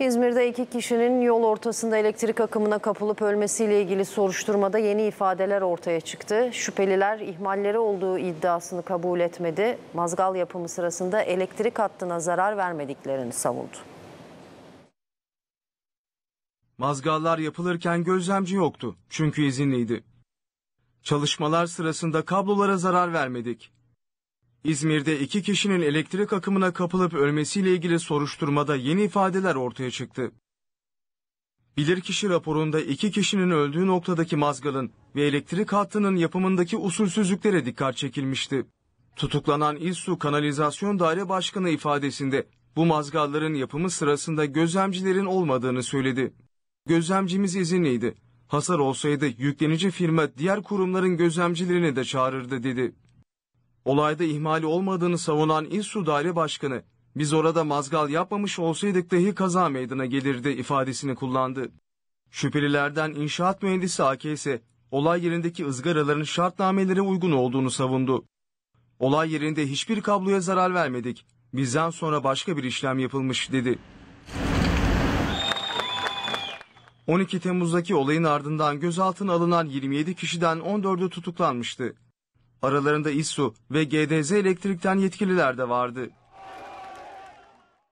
İzmir'de iki kişinin yol ortasında elektrik akımına kapılıp ölmesiyle ilgili soruşturmada yeni ifadeler ortaya çıktı. Şüpheliler ihmalleri olduğu iddiasını kabul etmedi. Mazgal yapımı sırasında elektrik hattına zarar vermediklerini savundu. Mazgallar yapılırken gözlemci yoktu çünkü izinliydi. Çalışmalar sırasında kablolara zarar vermedik. İzmir'de iki kişinin elektrik akımına kapılıp ölmesiyle ilgili soruşturmada yeni ifadeler ortaya çıktı. Bilirkişi raporunda iki kişinin öldüğü noktadaki mazgalın ve elektrik hattının yapımındaki usulsüzlüklere dikkat çekilmişti. Tutuklanan İSU Kanalizasyon Daire Başkanı ifadesinde bu mazgalların yapımı sırasında gözlemcilerin olmadığını söyledi. Gözlemcimiz izinliydi. Hasar olsaydı yüklenici firma diğer kurumların gözlemcilerini de çağırırdı dedi olayda ihmali olmadığını savunan İSU Daire Başkanı, biz orada mazgal yapmamış olsaydık dahi kaza meydana gelirdi ifadesini kullandı. Şüphelilerden inşaat mühendisi AK ise olay yerindeki ızgaraların şartnamelere uygun olduğunu savundu. Olay yerinde hiçbir kabloya zarar vermedik, bizden sonra başka bir işlem yapılmış dedi. 12 Temmuz'daki olayın ardından gözaltına alınan 27 kişiden 14'ü tutuklanmıştı. Aralarında İSSU ve GDZ Elektrik'ten yetkililer de vardı.